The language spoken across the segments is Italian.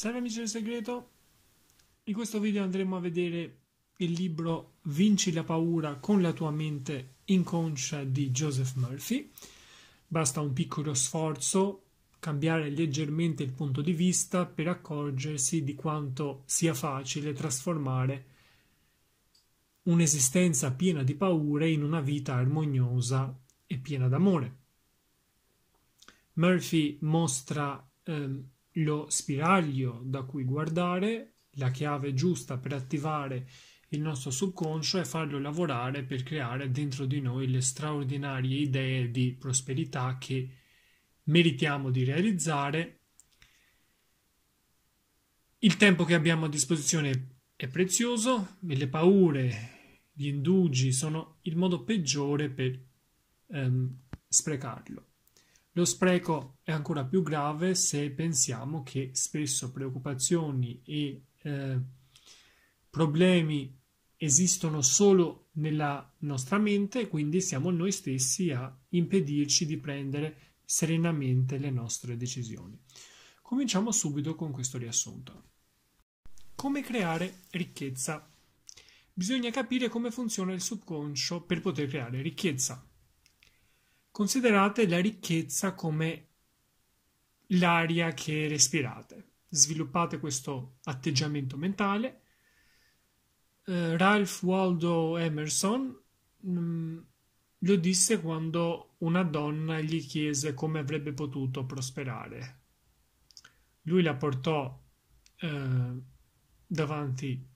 Salve amici del segreto, in questo video andremo a vedere il libro Vinci la paura con la tua mente inconscia di Joseph Murphy. Basta un piccolo sforzo, cambiare leggermente il punto di vista per accorgersi di quanto sia facile trasformare un'esistenza piena di paure in una vita armoniosa e piena d'amore. Murphy mostra ehm, lo spiraglio da cui guardare, la chiave giusta per attivare il nostro subconscio e farlo lavorare per creare dentro di noi le straordinarie idee di prosperità che meritiamo di realizzare. Il tempo che abbiamo a disposizione è prezioso e le paure, gli indugi sono il modo peggiore per ehm, sprecarlo. Lo spreco è ancora più grave se pensiamo che spesso preoccupazioni e eh, problemi esistono solo nella nostra mente, e quindi siamo noi stessi a impedirci di prendere serenamente le nostre decisioni. Cominciamo subito con questo riassunto. Come creare ricchezza? Bisogna capire come funziona il subconscio per poter creare ricchezza. Considerate la ricchezza come l'aria che respirate. Sviluppate questo atteggiamento mentale. Eh, Ralph Waldo Emerson mh, mm, lo disse quando una donna gli chiese come avrebbe potuto prosperare. Lui la portò eh, davanti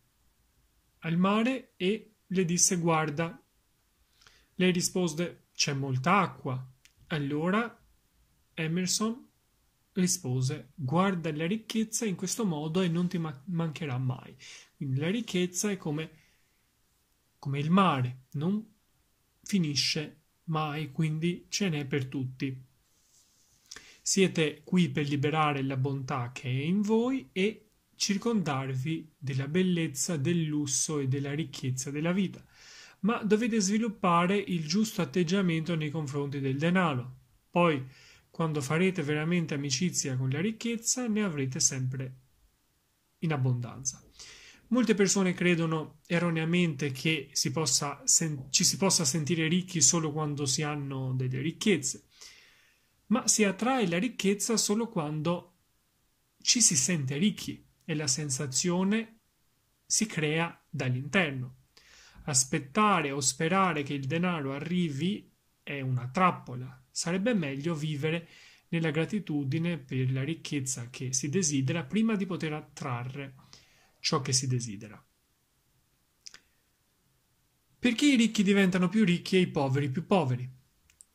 al mare e le disse guarda. Lei rispose c'è molta acqua. Allora Emerson rispose guarda la ricchezza in questo modo e non ti ma- mancherà mai. Quindi la ricchezza è come, come il mare, non finisce mai, quindi ce n'è per tutti. Siete qui per liberare la bontà che è in voi e circondarvi della bellezza, del lusso e della ricchezza della vita ma dovete sviluppare il giusto atteggiamento nei confronti del denaro. Poi, quando farete veramente amicizia con la ricchezza, ne avrete sempre in abbondanza. Molte persone credono erroneamente che si possa sen- ci si possa sentire ricchi solo quando si hanno delle ricchezze, ma si attrae la ricchezza solo quando ci si sente ricchi e la sensazione si crea dall'interno. Aspettare o sperare che il denaro arrivi è una trappola. Sarebbe meglio vivere nella gratitudine per la ricchezza che si desidera prima di poter attrarre ciò che si desidera. Perché i ricchi diventano più ricchi e i poveri più poveri?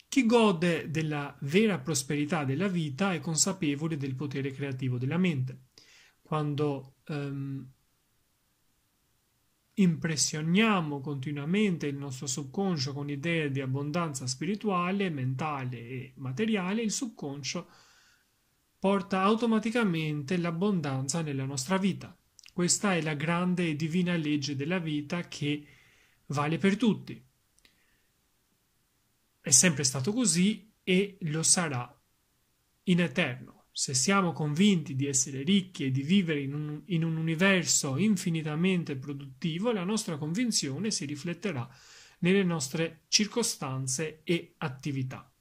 Chi gode della vera prosperità della vita è consapevole del potere creativo della mente. Quando ehm, impressioniamo continuamente il nostro subconscio con idee di abbondanza spirituale, mentale e materiale, il subconscio porta automaticamente l'abbondanza nella nostra vita. Questa è la grande e divina legge della vita che vale per tutti. È sempre stato così e lo sarà in eterno se siamo convinti di essere ricchi e di vivere in un, in un, universo infinitamente produttivo, la nostra convinzione si rifletterà nelle nostre circostanze e attività.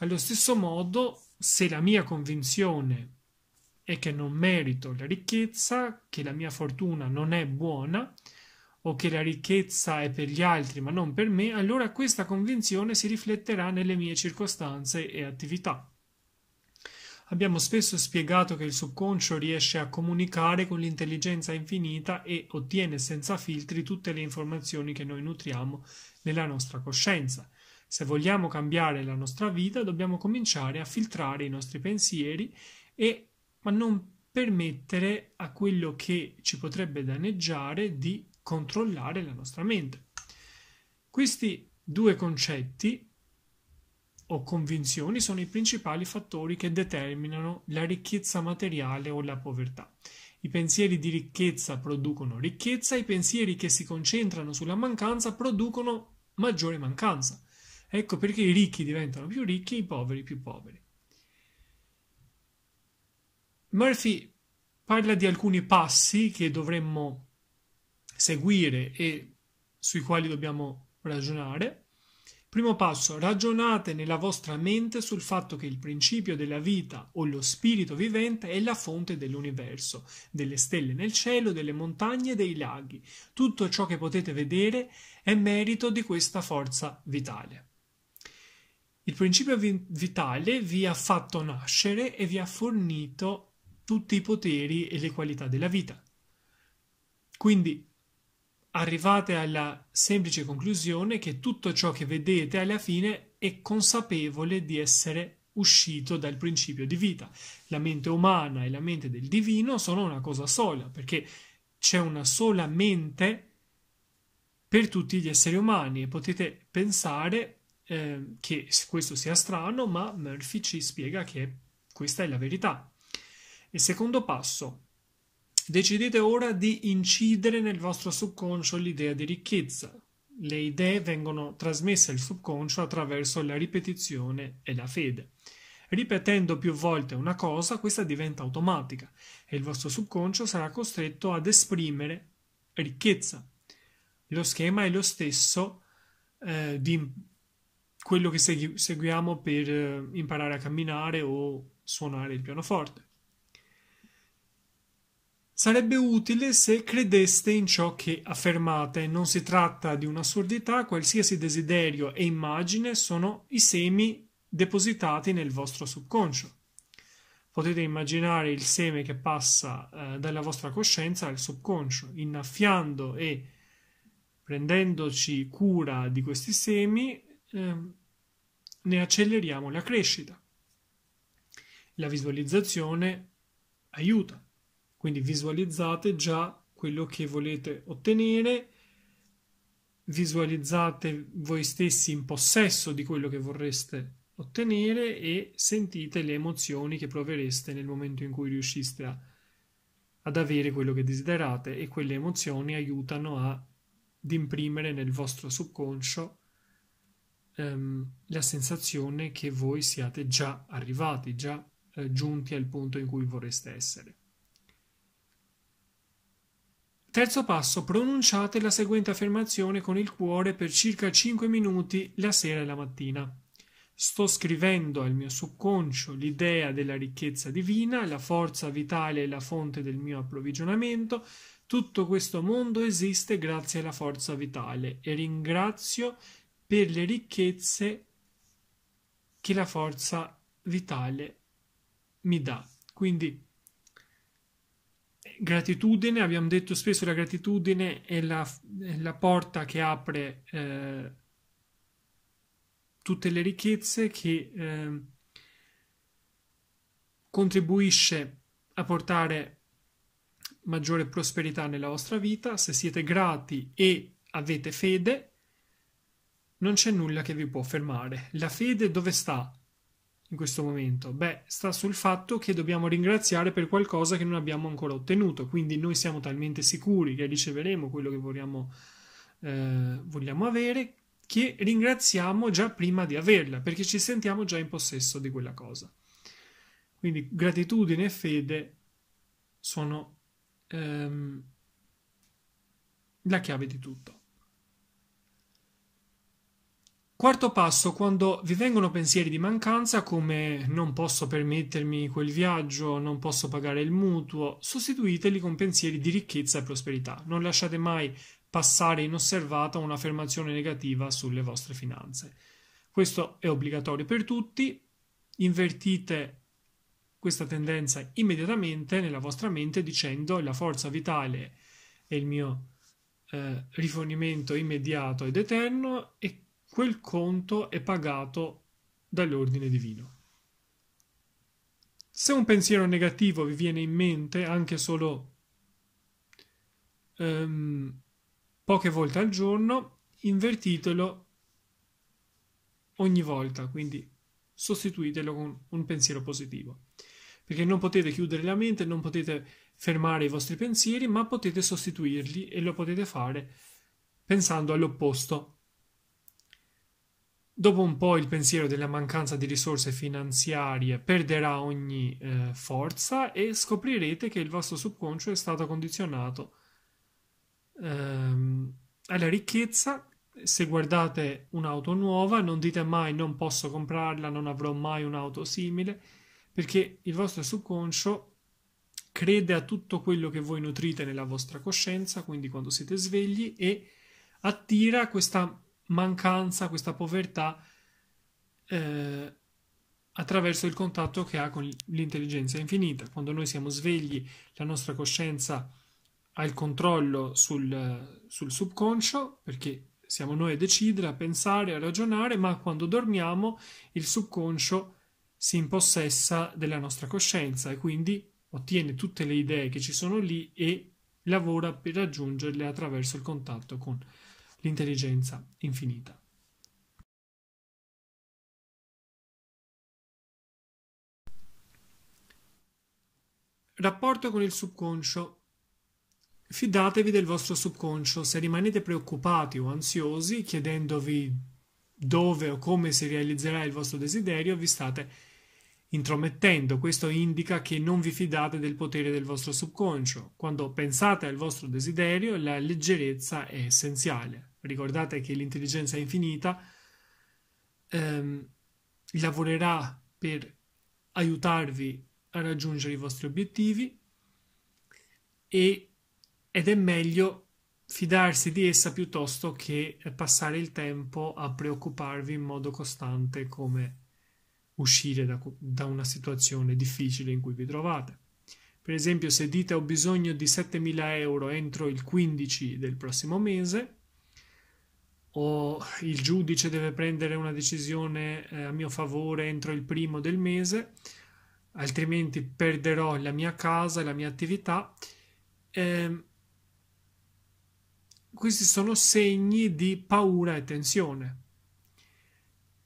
Allo stesso modo, se la mia convinzione è che non merito la ricchezza, che la mia fortuna non è buona, o che la ricchezza è per gli altri ma non per me, allora questa convinzione si rifletterà nelle mie circostanze e attività. Abbiamo spesso spiegato che il subconscio riesce a comunicare con l'intelligenza infinita e ottiene senza filtri tutte le informazioni che noi nutriamo nella nostra coscienza. Se vogliamo cambiare la nostra vita, dobbiamo cominciare a filtrare i nostri pensieri e ma non permettere a quello che ci potrebbe danneggiare di controllare la nostra mente. Questi due concetti o convinzioni sono i principali fattori che determinano la ricchezza materiale o la povertà. I pensieri di ricchezza producono ricchezza, i pensieri che si concentrano sulla mancanza producono maggiore mancanza. Ecco perché i ricchi diventano più ricchi e i poveri più poveri. Murphy parla di alcuni passi che dovremmo seguire e sui quali dobbiamo ragionare Primo passo, ragionate nella vostra mente sul fatto che il principio della vita o lo spirito vivente è la fonte dell'universo, delle stelle nel cielo, delle montagne e dei laghi. Tutto ciò che potete vedere è merito di questa forza vitale. Il principio vitale vi ha fatto nascere e vi ha fornito tutti i poteri e le qualità della vita. Quindi arrivate alla semplice conclusione che tutto ciò che vedete alla fine è consapevole di essere uscito dal principio di vita. La mente umana e la mente del divino sono una cosa sola, perché c'è una sola mente per tutti gli esseri umani e potete pensare eh, che questo sia strano, ma Murphy ci spiega che questa è la verità. Il secondo passo, Decidete ora di incidere nel vostro subconscio l'idea di ricchezza. Le idee vengono trasmesse al subconscio attraverso la ripetizione e la fede. Ripetendo più volte una cosa, questa diventa automatica e il vostro subconscio sarà costretto ad esprimere ricchezza. Lo schema è lo stesso eh, di quello che segui- seguiamo per eh, imparare a camminare o suonare il pianoforte. Sarebbe utile se credeste in ciò che affermate. Non si tratta di un'assurdità, qualsiasi desiderio e immagine sono i semi depositati nel vostro subconscio. Potete immaginare il seme che passa eh, dalla vostra coscienza al subconscio, innaffiando e prendendoci cura di questi semi, eh, ne acceleriamo la crescita. La visualizzazione aiuta. Quindi visualizzate già quello che volete ottenere, visualizzate voi stessi in possesso di quello che vorreste ottenere e sentite le emozioni che provereste nel momento in cui riusciste a, ad avere quello che desiderate e quelle emozioni aiutano a, ad imprimere nel vostro subconscio ehm, la sensazione che voi siate già arrivati, già eh, giunti al punto in cui vorreste essere. Terzo passo, pronunciate la seguente affermazione con il cuore per circa 5 minuti la sera e la mattina. Sto scrivendo al mio subconscio l'idea della ricchezza divina, la forza vitale e la fonte del mio approvvigionamento. Tutto questo mondo esiste grazie alla forza vitale e ringrazio per le ricchezze che la forza vitale mi dà. Quindi gratitudine, abbiamo detto spesso la gratitudine è la, è la porta che apre eh, tutte le ricchezze, che eh, contribuisce a portare maggiore prosperità nella vostra vita. Se siete grati e avete fede, non c'è nulla che vi può fermare. La fede dove sta? in questo momento? Beh, sta sul fatto che dobbiamo ringraziare per qualcosa che non abbiamo ancora ottenuto, quindi noi siamo talmente sicuri che riceveremo quello che vogliamo, eh, vogliamo avere che ringraziamo già prima di averla, perché ci sentiamo già in possesso di quella cosa. Quindi gratitudine e fede sono ehm, la chiave di tutto. Quarto passo, quando vi vengono pensieri di mancanza come non posso permettermi quel viaggio, non posso pagare il mutuo, sostituiteli con pensieri di ricchezza e prosperità. Non lasciate mai passare inosservata un'affermazione negativa sulle vostre finanze. Questo è obbligatorio per tutti. Invertite questa tendenza immediatamente nella vostra mente dicendo la forza vitale è il mio eh, rifornimento immediato ed eterno e quel conto è pagato dall'ordine divino. Se un pensiero negativo vi viene in mente anche solo um, poche volte al giorno, invertitelo ogni volta, quindi sostituitelo con un pensiero positivo. Perché non potete chiudere la mente, non potete fermare i vostri pensieri, ma potete sostituirli e lo potete fare pensando all'opposto. Dopo un po' il pensiero della mancanza di risorse finanziarie perderà ogni eh, forza e scoprirete che il vostro subconscio è stato condizionato ehm, alla ricchezza. Se guardate un'auto nuova, non dite mai non posso comprarla, non avrò mai un'auto simile, perché il vostro subconscio crede a tutto quello che voi nutrite nella vostra coscienza, quindi quando siete svegli, e attira questa mancanza, questa povertà eh, attraverso il contatto che ha con l'intelligenza infinita. Quando noi siamo svegli, la nostra coscienza ha il controllo sul, sul subconscio, perché siamo noi a decidere, a pensare, a ragionare, ma quando dormiamo il subconscio si impossessa della nostra coscienza e quindi ottiene tutte le idee che ci sono lì e lavora per raggiungerle attraverso il contatto con l'intelligenza l'intelligenza infinita. Rapporto con il subconscio. Fidatevi del vostro subconscio. Se rimanete preoccupati o ansiosi, chiedendovi dove o come si realizzerà il vostro desiderio, vi state intromettendo. Questo indica che non vi fidate del potere del vostro subconscio. Quando pensate al vostro desiderio, la leggerezza è essenziale. Ricordate che l'intelligenza infinita ehm, lavorerà per aiutarvi a raggiungere i vostri obiettivi e, ed è meglio fidarsi di essa piuttosto che passare il tempo a preoccuparvi in modo costante come uscire da, da una situazione difficile in cui vi trovate. Per esempio, se dite ho bisogno di 7.000 euro entro il 15 del prossimo mese, o il giudice deve prendere una decisione eh, a mio favore entro il primo del mese, altrimenti perderò la mia casa, e la mia attività. Eh, questi sono segni di paura e tensione.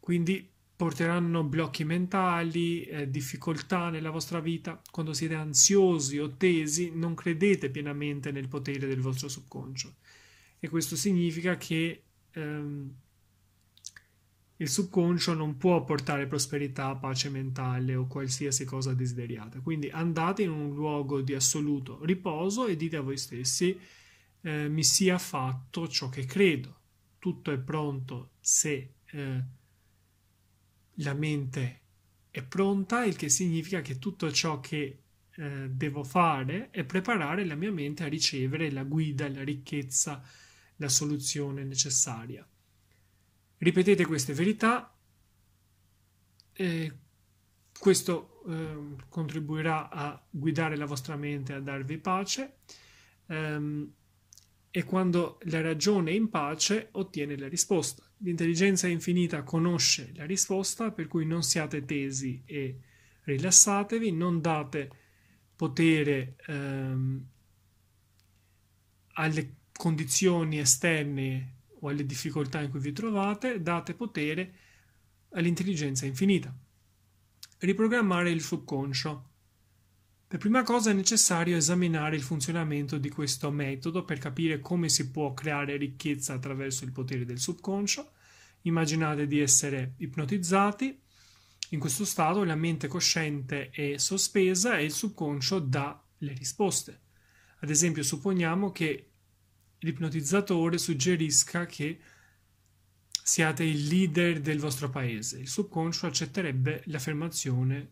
Quindi porteranno blocchi mentali, eh, difficoltà nella vostra vita. Quando siete ansiosi o tesi, non credete pienamente nel potere del vostro subconscio. E questo significa che ehm, il subconscio non può portare prosperità, pace mentale o qualsiasi cosa desideriate. Quindi andate in un luogo di assoluto riposo e dite a voi stessi eh, mi sia fatto ciò che credo. Tutto è pronto se eh, la mente è pronta, il che significa che tutto ciò che eh, devo fare è preparare la mia mente a ricevere la guida, la ricchezza, la soluzione necessaria. Ripetete queste verità, eh, questo eh, contribuirà a guidare la vostra mente, a darvi pace. Um, e quando la ragione è in pace ottiene la risposta. L'intelligenza infinita conosce la risposta, per cui non siate tesi e rilassatevi, non date potere ehm, alle condizioni esterne o alle difficoltà in cui vi trovate, date potere all'intelligenza infinita. Riprogrammare il subconscio. Per prima cosa è necessario esaminare il funzionamento di questo metodo per capire come si può creare ricchezza attraverso il potere del subconscio. Immaginate di essere ipnotizzati. In questo stato la mente cosciente è sospesa e il subconscio dà le risposte. Ad esempio, supponiamo che l'ipnotizzatore suggerisca che siate il leader del vostro paese. Il subconscio accetterebbe l'affermazione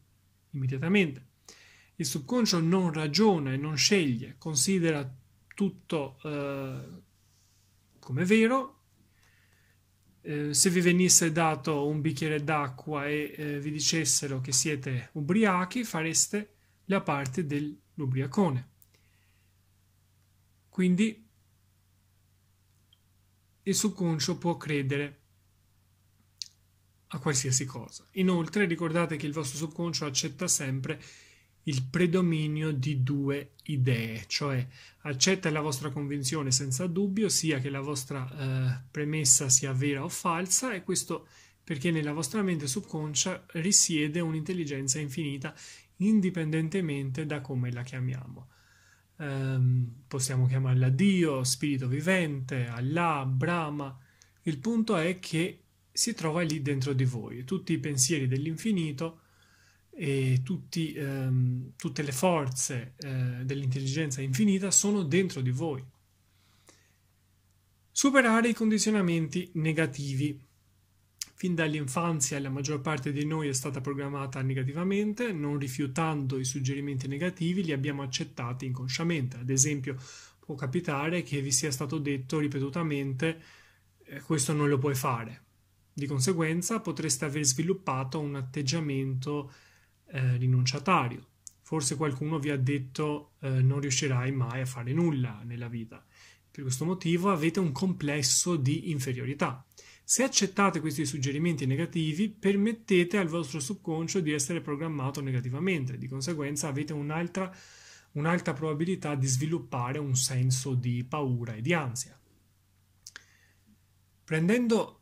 immediatamente. Il subconscio non ragiona e non sceglie, considera tutto eh, come vero. Eh, se vi venisse dato un bicchiere d'acqua e eh, vi dicessero che siete ubriachi, fareste la parte dell'ubriacone. Quindi il subconscio può credere a qualsiasi cosa. Inoltre ricordate che il vostro subconscio accetta sempre il predominio di due idee, cioè accetta la vostra convinzione senza dubbio, sia che la vostra eh, premessa sia vera o falsa, e questo perché nella vostra mente subconscia risiede un'intelligenza infinita indipendentemente da come la chiamiamo. Um, possiamo chiamarla Dio, Spirito Vivente, Allah, Brahma. Il punto è che si trova lì dentro di voi. Tutti i pensieri dell'infinito e tutti, ehm, tutte le forze eh, dell'intelligenza infinita sono dentro di voi. Superare i condizionamenti negativi. Fin dall'infanzia la maggior parte di noi è stata programmata negativamente, non rifiutando i suggerimenti negativi li abbiamo accettati inconsciamente. Ad esempio può capitare che vi sia stato detto ripetutamente eh, questo non lo puoi fare. Di conseguenza potreste aver sviluppato un atteggiamento negativo eh, rinunciatario. Forse qualcuno vi ha detto eh, non riuscirai mai a fare nulla nella vita. Per questo motivo avete un complesso di inferiorità. Se accettate questi suggerimenti negativi, permettete al vostro subconscio di essere programmato negativamente, di conseguenza avete un'altra, un'alta probabilità di sviluppare un senso di paura e di ansia. Prendendo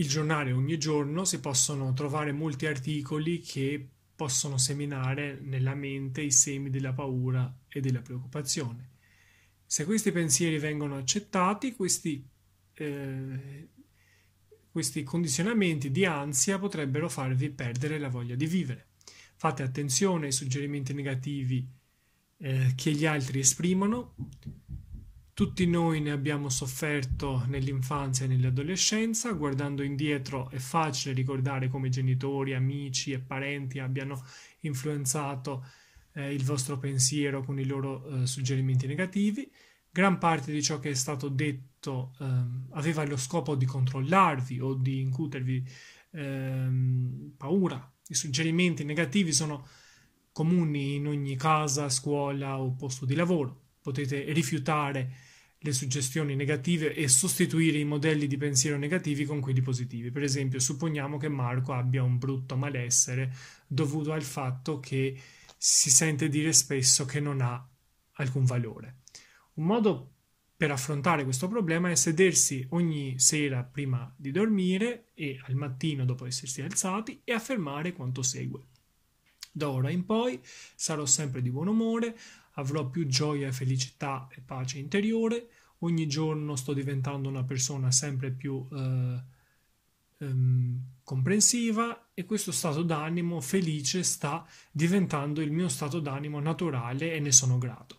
il giornale ogni giorno si possono trovare molti articoli che possono seminare nella mente i semi della paura e della preoccupazione. Se questi pensieri vengono accettati, questi, eh, questi condizionamenti di ansia potrebbero farvi perdere la voglia di vivere. Fate attenzione ai suggerimenti negativi eh, che gli altri esprimono, tutti noi ne abbiamo sofferto nell'infanzia e nell'adolescenza, guardando indietro è facile ricordare come genitori, amici e parenti abbiano influenzato eh, il vostro pensiero con i loro eh, suggerimenti negativi. Gran parte di ciò che è stato detto eh, aveva lo scopo di controllarvi o di incutervi ehm, paura. I suggerimenti negativi sono comuni in ogni casa, scuola o posto di lavoro. Potete rifiutare le suggestioni negative e sostituire i modelli di pensiero negativi con quelli positivi. Per esempio, supponiamo che Marco abbia un brutto malessere dovuto al fatto che si sente dire spesso che non ha alcun valore. Un modo per affrontare questo problema è sedersi ogni sera prima di dormire e al mattino dopo essersi alzati e affermare quanto segue. Da ora in poi sarò sempre di buon umore, avrò più gioia, felicità e pace interiore, ogni giorno sto diventando una persona sempre più eh, ehm, comprensiva e questo stato d'animo felice sta diventando il mio stato d'animo naturale e ne sono grato.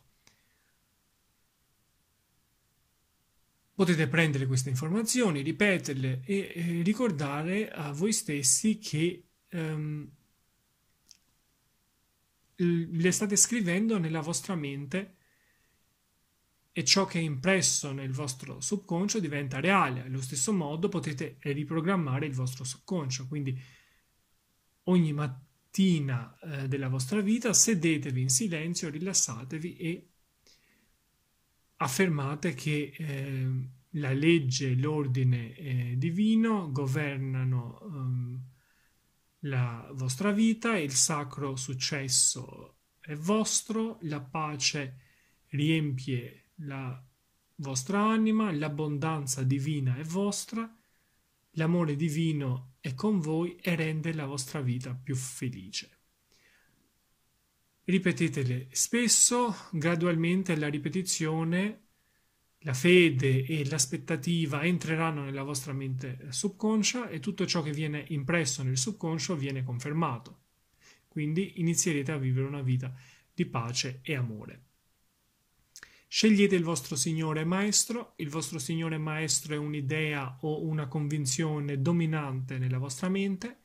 Potete prendere queste informazioni, ripeterle e, e ricordare a voi stessi che ehm, le state scrivendo nella vostra mente e ciò che è impresso nel vostro subconscio diventa reale. Allo stesso modo potete riprogrammare il vostro subconscio, quindi ogni mattina eh, della vostra vita sedetevi in silenzio, rilassatevi e affermate che eh, la legge e l'ordine eh, divino governano ehm, la vostra vita, il sacro successo è vostro, la pace riempie la vostra anima, l'abbondanza divina è vostra, l'amore divino è con voi e rende la vostra vita più felice. Ripetetele spesso, gradualmente la ripetizione la fede e l'aspettativa entreranno nella vostra mente eh, subconscia e tutto ciò che viene impresso nel subconscio viene confermato. Quindi inizierete a vivere una vita di pace e amore. Scegliete il vostro Signore Maestro, il vostro Signore Maestro è un'idea o una convinzione dominante nella vostra mente,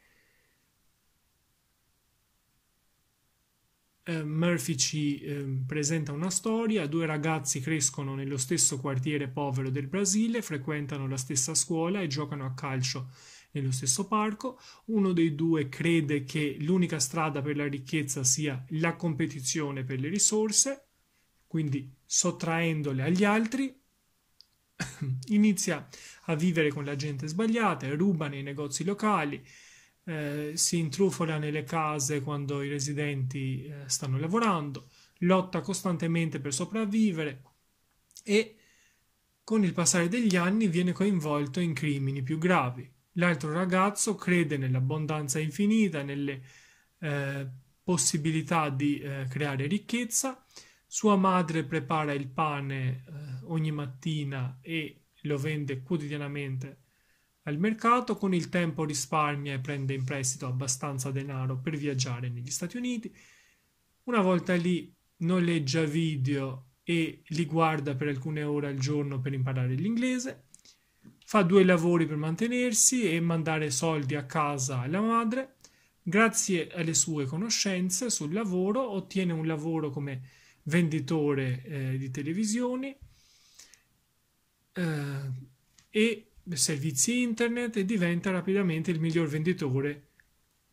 eh, Murphy ci eh, presenta una storia, due ragazzi crescono nello stesso quartiere povero del Brasile, frequentano la stessa scuola e giocano a calcio nello stesso parco, uno dei due crede che l'unica strada per la ricchezza sia la competizione per le risorse, quindi sottraendole agli altri, inizia a vivere con la gente sbagliata, ruba nei negozi locali, eh, si intrufola nelle case quando i residenti eh, stanno lavorando, lotta costantemente per sopravvivere e con il passare degli anni viene coinvolto in crimini più gravi. L'altro ragazzo crede nell'abbondanza infinita, nelle eh, possibilità di eh, creare ricchezza. Sua madre prepara il pane eh, ogni mattina e lo vende quotidianamente al mercato, con il tempo risparmia e prende in prestito abbastanza denaro per viaggiare negli Stati Uniti. Una volta lì noleggia video e li guarda per alcune ore al giorno per imparare l'inglese. Fa due lavori per mantenersi e mandare soldi a casa alla madre. Grazie alle sue conoscenze sul lavoro ottiene un lavoro come venditore eh, di televisioni eh, e servizi internet e diventa rapidamente il miglior venditore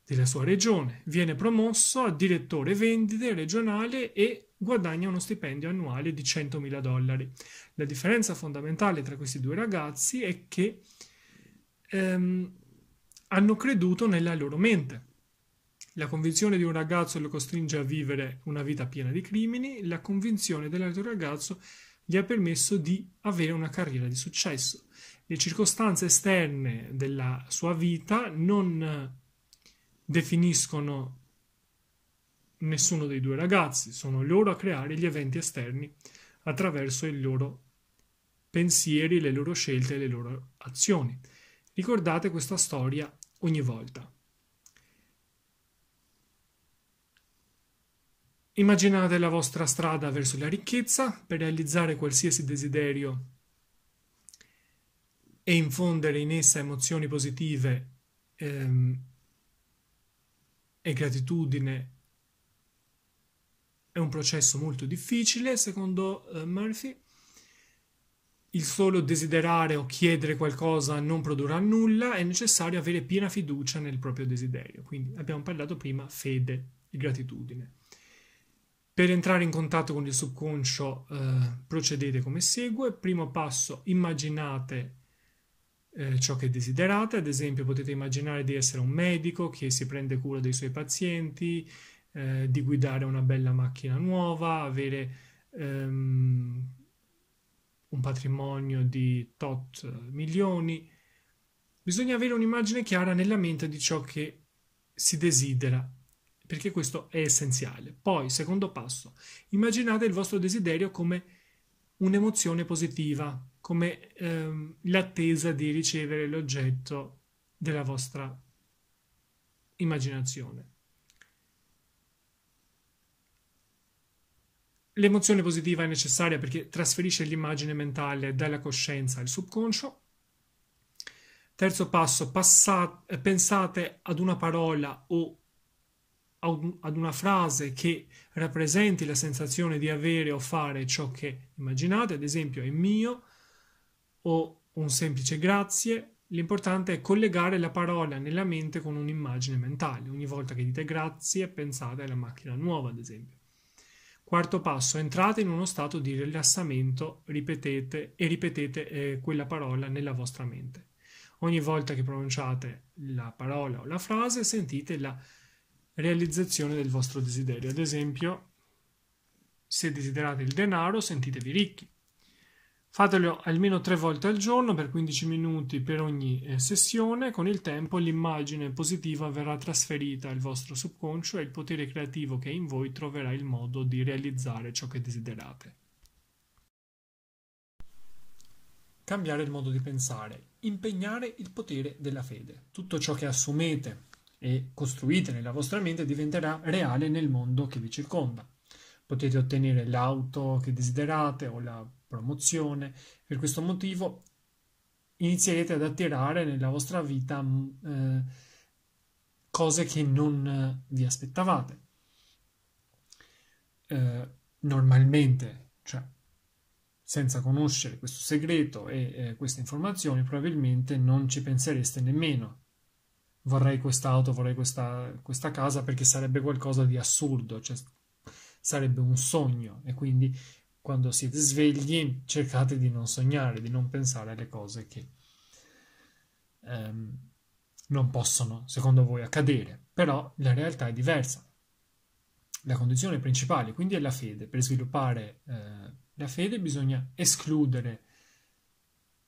della sua regione. Viene promosso a direttore vendite regionale e guadagna uno stipendio annuale di 100.000 dollari. La differenza fondamentale tra questi due ragazzi è che ehm, hanno creduto nella loro mente. La convinzione di un ragazzo lo costringe a vivere una vita piena di crimini, la convinzione dell'altro ragazzo gli ha permesso di avere una carriera di successo le circostanze esterne della sua vita non eh, definiscono nessuno dei due ragazzi, sono loro a creare gli eventi esterni attraverso i loro pensieri, le loro scelte e le loro azioni. Ricordate questa storia ogni volta. Immaginate la vostra strada verso la ricchezza per realizzare qualsiasi desiderio e infondere in essa emozioni positive ehm, e gratitudine è un processo molto difficile, secondo eh, Murphy. Il solo desiderare o chiedere qualcosa non produrrà nulla, è necessario avere piena fiducia nel proprio desiderio. Quindi abbiamo parlato prima fede e gratitudine. Per entrare in contatto con il subconscio eh, procedete come segue. Primo passo, immaginate eh, ciò che desiderate, ad esempio potete immaginare di essere un medico che si prende cura dei suoi pazienti, eh, di guidare una bella macchina nuova, avere ehm, un patrimonio di tot milioni. Bisogna avere un'immagine chiara nella mente di ciò che si desidera, perché questo è essenziale. Poi, secondo passo, immaginate il vostro desiderio come un'emozione positiva, come ehm, l'attesa di ricevere l'oggetto della vostra immaginazione. L'emozione positiva è necessaria perché trasferisce l'immagine mentale dalla coscienza al subconscio. Terzo passo, passate, pensate ad una parola o ad una frase che rappresenti la sensazione di avere o fare ciò che immaginate, ad esempio è mio, o un semplice grazie, l'importante è collegare la parola nella mente con un'immagine mentale. Ogni volta che dite grazie pensate alla macchina nuova, ad esempio. Quarto passo, entrate in uno stato di rilassamento, ripetete e ripetete eh, quella parola nella vostra mente. Ogni volta che pronunciate la parola o la frase sentite la realizzazione del vostro desiderio. Ad esempio, se desiderate il denaro, sentitevi ricchi. Fatelo almeno tre volte al giorno per 15 minuti per ogni eh, sessione, con il tempo l'immagine positiva verrà trasferita al vostro subconscio e il potere creativo che è in voi troverà il modo di realizzare ciò che desiderate. Cambiare il modo di pensare, impegnare il potere della fede. Tutto ciò che assumete e costruite nella vostra mente diventerà reale nel mondo che vi circonda potete ottenere l'auto che desiderate o la promozione. Per questo motivo inizierete ad attirare nella vostra vita mm, eh, cose che non eh, vi aspettavate. Eh, normalmente, cioè senza conoscere questo segreto e eh, queste informazioni, probabilmente non ci pensereste nemmeno. Vorrei quest'auto, vorrei questa, questa casa perché sarebbe qualcosa di assurdo, cioè sarebbe un sogno e quindi quando siete svegli cercate di non sognare, di non pensare alle cose che ehm, non possono, secondo voi, accadere. Però la realtà è diversa. La condizione principale quindi è la fede. Per sviluppare eh, la fede bisogna escludere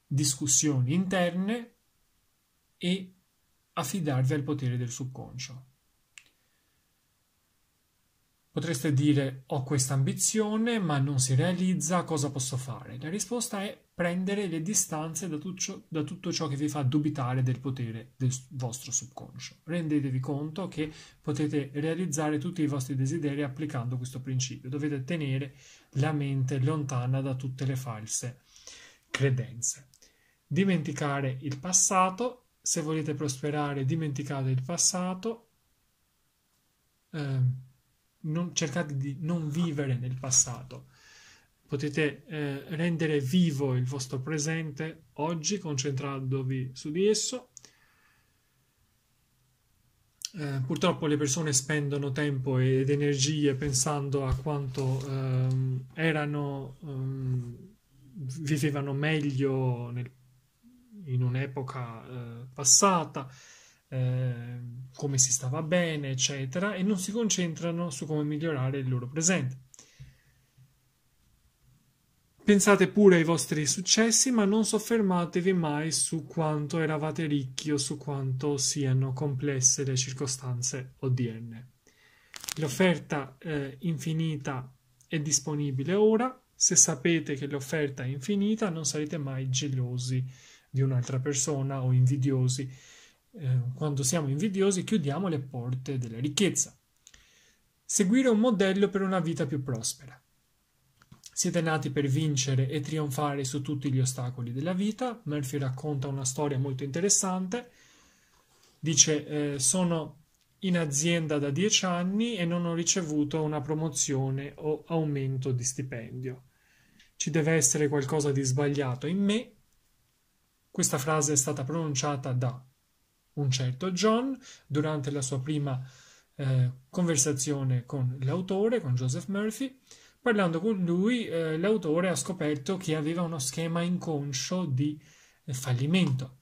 discussioni interne e affidarvi al potere del subconscio. Potreste dire ho questa ambizione ma non si realizza, cosa posso fare? La risposta è prendere le distanze da, tutto, da tutto ciò che vi fa dubitare del potere del vostro subconscio. Rendetevi conto che potete realizzare tutti i vostri desideri applicando questo principio. Dovete tenere la mente lontana da tutte le false credenze. Dimenticare il passato. Se volete prosperare, dimenticate il passato. Eh, non, cercate di non vivere nel passato. Potete eh, rendere vivo il vostro presente oggi concentrandovi su di esso. Eh, purtroppo le persone spendono tempo ed energie pensando a quanto ehm, erano, ehm, vivevano meglio nel, in un'epoca eh, passata, Ehm, come si stava bene, eccetera, e non si concentrano su come migliorare il loro presente. Pensate pure ai vostri successi, ma non soffermatevi mai su quanto eravate ricchi o su quanto siano complesse le circostanze odierne. L'offerta eh, infinita è disponibile ora. Se sapete che l'offerta è infinita, non sarete mai gelosi di un'altra persona o invidiosi eh, quando siamo invidiosi, chiudiamo le porte della ricchezza. Seguire un modello per una vita più prospera. Siete nati per vincere e trionfare su tutti gli ostacoli della vita. Murphy racconta una storia molto interessante. Dice: eh, Sono in azienda da dieci anni e non ho ricevuto una promozione o aumento di stipendio. Ci deve essere qualcosa di sbagliato in me. Questa frase è stata pronunciata da un certo John durante la sua prima eh, conversazione con l'autore, con Joseph Murphy. Parlando con lui, eh, l'autore ha scoperto che aveva uno schema inconscio di eh, fallimento.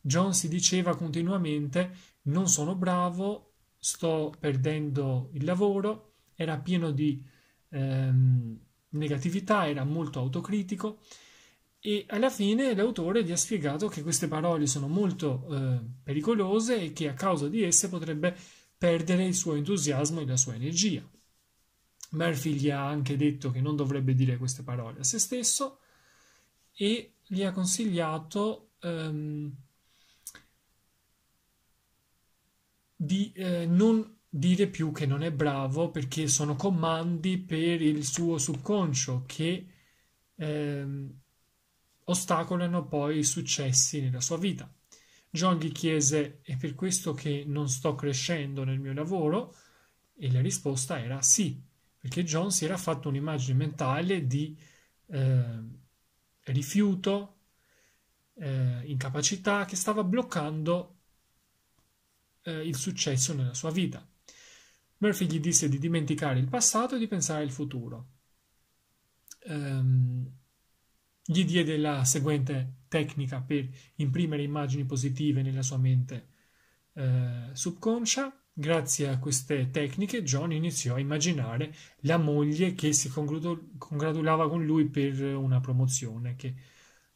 John si diceva continuamente: Non sono bravo, sto perdendo il lavoro. Era pieno di ehm, negatività, era molto autocritico e alla fine l'autore gli ha spiegato che queste parole sono molto eh, pericolose e che a causa di esse potrebbe perdere il suo entusiasmo e la sua energia. Murphy gli ha anche detto che non dovrebbe dire queste parole a se stesso e gli ha consigliato ehm, di eh, non dire più che non è bravo perché sono comandi per il suo subconscio che ehm, ostacolano poi i successi nella sua vita. John gli chiese è per questo che non sto crescendo nel mio lavoro e la risposta era sì, perché John si era fatto un'immagine mentale di eh, rifiuto, eh, incapacità che stava bloccando eh, il successo nella sua vita. Murphy gli disse di dimenticare il passato e di pensare al futuro. Um, gli diede la seguente tecnica per imprimere immagini positive nella sua mente eh, subconscia. Grazie a queste tecniche John iniziò a immaginare la moglie che si congratulava con lui per una promozione che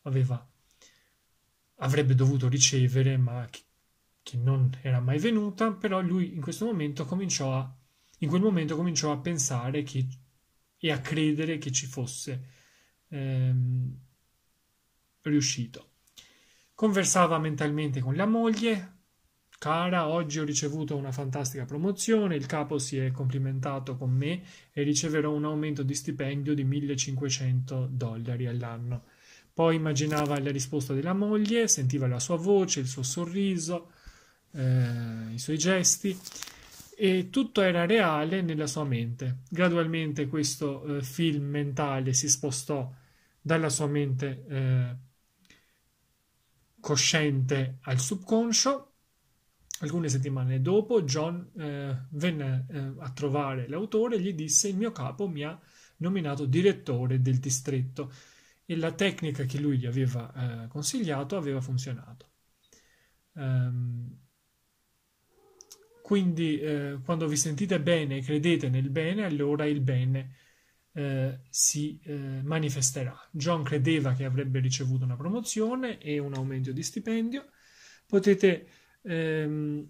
aveva, avrebbe dovuto ricevere ma che, che non era mai venuta, però lui in questo momento cominciò a, in quel momento cominciò a pensare che, e a credere che ci fosse ehm, riuscito. Conversava mentalmente con la moglie. Cara, oggi ho ricevuto una fantastica promozione, il capo si è complimentato con me e riceverò un aumento di stipendio di 1500 dollari all'anno. Poi immaginava la risposta della moglie, sentiva la sua voce, il suo sorriso, eh, i suoi gesti e tutto era reale nella sua mente. Gradualmente questo eh, film mentale si spostò dalla sua mente eh, cosciente al subconscio. Alcune settimane dopo John eh, venne eh, a trovare l'autore e gli disse il mio capo mi ha nominato direttore del distretto e la tecnica che lui gli aveva eh, consigliato aveva funzionato. Um, quindi eh, quando vi sentite bene e credete nel bene, allora il bene eh, si eh, manifesterà. John credeva che avrebbe ricevuto una promozione e un aumento di stipendio. Potete ehm,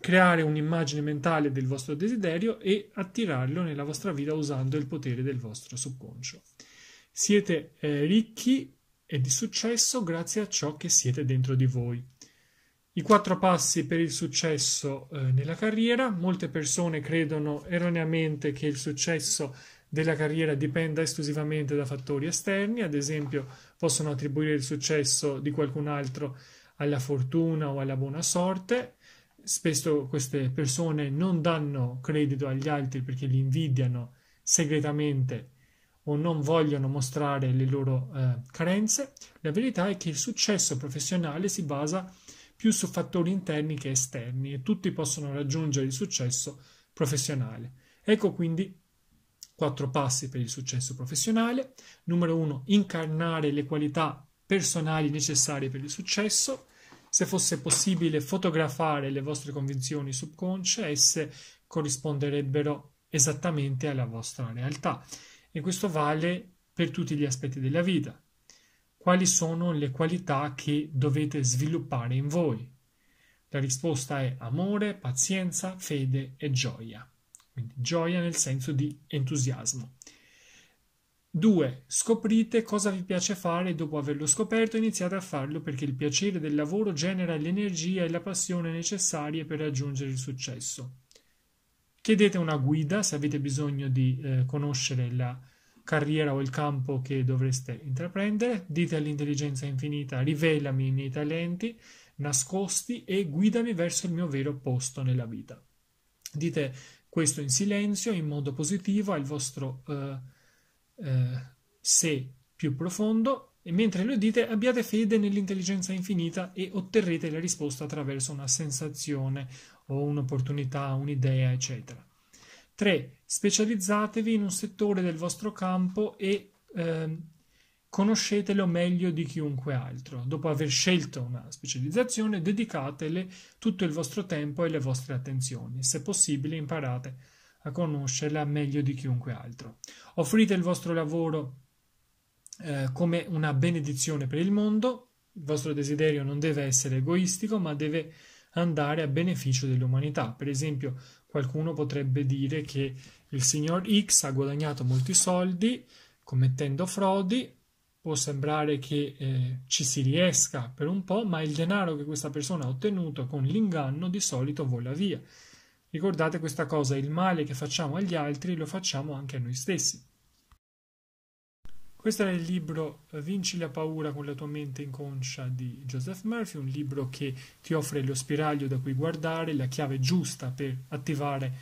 creare un'immagine mentale del vostro desiderio e attirarlo nella vostra vita usando il potere del vostro subconscio. Siete eh, ricchi e di successo grazie a ciò che siete dentro di voi. I quattro passi per il successo eh, nella carriera. Molte persone credono erroneamente che il successo della carriera dipenda esclusivamente da fattori esterni, ad esempio possono attribuire il successo di qualcun altro alla fortuna o alla buona sorte, spesso queste persone non danno credito agli altri perché li invidiano segretamente o non vogliono mostrare le loro eh, carenze, la verità è che il successo professionale si basa più su fattori interni che esterni e tutti possono raggiungere il successo professionale. Ecco quindi Quattro passi per il successo professionale. Numero uno, incarnare le qualità personali necessarie per il successo. Se fosse possibile fotografare le vostre convinzioni subconsce, esse corrisponderebbero esattamente alla vostra realtà. E questo vale per tutti gli aspetti della vita. Quali sono le qualità che dovete sviluppare in voi? La risposta è amore, pazienza, fede e gioia quindi gioia nel senso di entusiasmo. 2. Scoprite cosa vi piace fare e dopo averlo scoperto iniziate a farlo perché il piacere del lavoro genera l'energia e la passione necessarie per raggiungere il successo. Chiedete una guida se avete bisogno di eh, conoscere la carriera o il campo che dovreste intraprendere. Dite all'intelligenza infinita rivelami i miei talenti nascosti e guidami verso il mio vero posto nella vita. Dite questo in silenzio, in modo positivo, al vostro eh, eh, sé più profondo, e mentre lo dite abbiate fede nell'intelligenza infinita e otterrete la risposta attraverso una sensazione o un'opportunità, un'idea, eccetera. 3. Specializzatevi in un settore del vostro campo e ehm, conoscetelo meglio di chiunque altro. Dopo aver scelto una specializzazione, dedicatele tutto il vostro tempo e le vostre attenzioni. Se possibile, imparate a conoscerla meglio di chiunque altro. Offrite il vostro lavoro eh, come una benedizione per il mondo. Il vostro desiderio non deve essere egoistico, ma deve andare a beneficio dell'umanità. Per esempio, qualcuno potrebbe dire che il signor X ha guadagnato molti soldi commettendo frodi, può sembrare che eh, ci si riesca per un po', ma il denaro che questa persona ha ottenuto con l'inganno di solito vola via. Ricordate questa cosa, il male che facciamo agli altri lo facciamo anche a noi stessi. Questo era il libro Vinci la paura con la tua mente inconscia di Joseph Murphy, un libro che ti offre lo spiraglio da cui guardare, la chiave giusta per attivare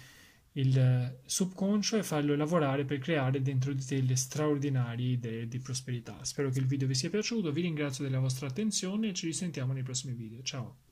il eh, subconscio e farlo lavorare per creare dentro di te le straordinarie idee di prosperità. Spero che il video vi sia piaciuto, vi ringrazio della vostra attenzione e ci risentiamo nei prossimi video. Ciao!